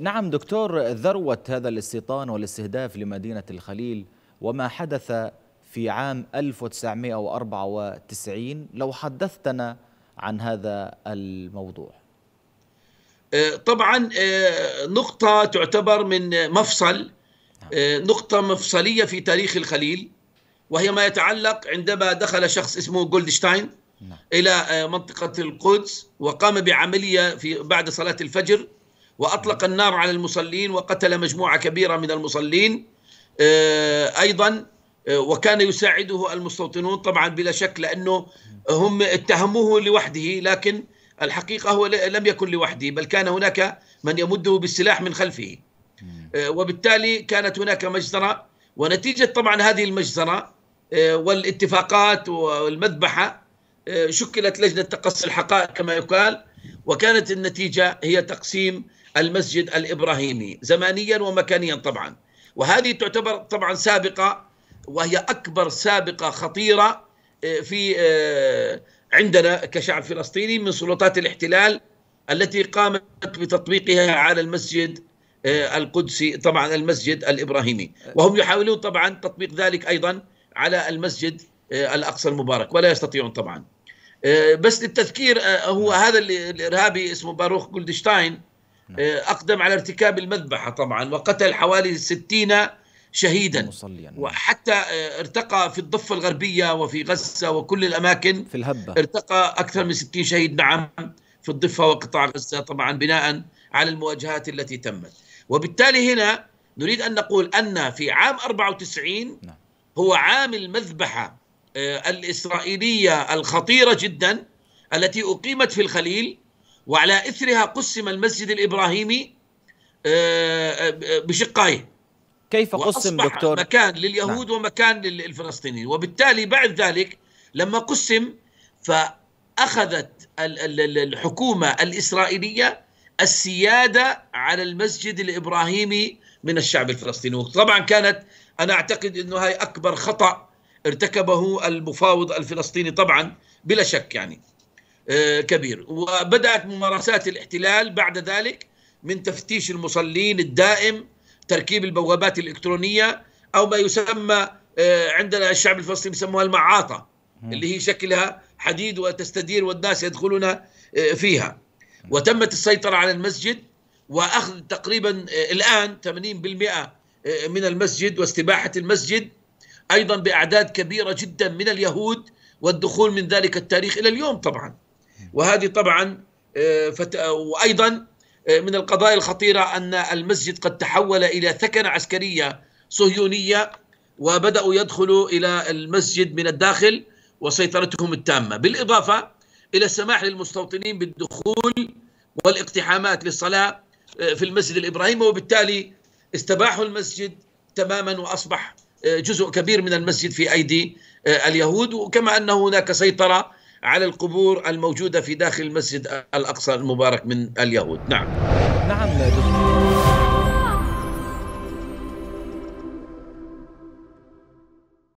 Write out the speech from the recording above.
نعم دكتور ذروة هذا الاستيطان والاستهداف لمدينة الخليل وما حدث في عام 1994 لو حدثتنا عن هذا الموضوع آه، طبعا آه، نقطة تعتبر من مفصل نعم. آه، نقطة مفصلية في تاريخ الخليل وهي ما يتعلق عندما دخل شخص اسمه جولدشتاين نعم. إلى منطقة القدس وقام بعملية في بعد صلاة الفجر وأطلق النار على المصلين وقتل مجموعة كبيرة من المصلين آه، أيضا آه، وكان يساعده المستوطنون طبعا بلا شك لأنه هم اتهموه لوحده لكن الحقيقة هو لم يكن لوحده بل كان هناك من يمده بالسلاح من خلفه آه، وبالتالي كانت هناك مجزرة ونتيجة طبعا هذه المجزرة والاتفاقات والمذبحة شكلت لجنة تقصي الحقائق كما يقال وكانت النتيجة هي تقسيم المسجد الابراهيمي زمانيا ومكانيا طبعا وهذه تعتبر طبعا سابقه وهي اكبر سابقه خطيره آه، في آه، عندنا كشعب فلسطيني من سلطات الاحتلال التي قامت بتطبيقها على المسجد آه، القدسي طبعا المسجد الابراهيمي وهم يحاولون طبعا تطبيق ذلك ايضا على المسجد الاقصى المبارك ولا يستطيعون طبعا بس للتذكير هو هذا الارهابي اسمه باروخ جولدشتاين نعم. آه، أقدم على ارتكاب المذبحة طبعا وقتل حوالي ستين شهيدا مصليا. وحتى آه، ارتقى في الضفة الغربية وفي غزة وكل الأماكن في الهبة ارتقى أكثر من ستين شهيد نعم في الضفة وقطاع غزة طبعا بناء على المواجهات التي تمت وبالتالي هنا نريد أن نقول أن في عام 94 نعم. هو عام المذبحة آه، الإسرائيلية الخطيرة جدا التي أقيمت في الخليل وعلى اثرها قسم المسجد الابراهيمي آه، آه، آه، بشقيه كيف قسم دكتور؟ مكان لليهود نعم. ومكان للفلسطينيين وبالتالي بعد ذلك لما قسم فأخذت الحكومة الإسرائيلية السيادة على المسجد الإبراهيمي من الشعب الفلسطيني وطبعا كانت أنا أعتقد أنه هاي أكبر خطأ ارتكبه المفاوض الفلسطيني طبعا بلا شك يعني آه، كبير وبدأت ممارسات الاحتلال بعد ذلك من تفتيش المصلين الدائم تركيب البوابات الإلكترونية أو ما يسمى آه، عندنا الشعب الفلسطيني يسموها المعاطة اللي هي شكلها حديد وتستدير والناس يدخلون آه، فيها وتمت السيطرة على المسجد وأخذ تقريبا الآن 80% من المسجد واستباحة المسجد أيضا بأعداد كبيرة جدا من اليهود والدخول من ذلك التاريخ إلى اليوم طبعاً وهذه طبعا آه، وايضا آه، من القضايا الخطيره ان المسجد قد تحول الى ثكنه عسكريه صهيونيه وبداوا يدخلوا الى المسجد من الداخل وسيطرتهم التامه بالاضافه الى السماح للمستوطنين بالدخول والاقتحامات للصلاه آه، في المسجد الابراهيمي وبالتالي استباحوا المسجد تماما واصبح جزء كبير من المسجد في ايدي اليهود وكما ان هناك سيطره على القبور الموجودة في داخل المسجد الأقصى المبارك من اليهود نعم نعم دكتور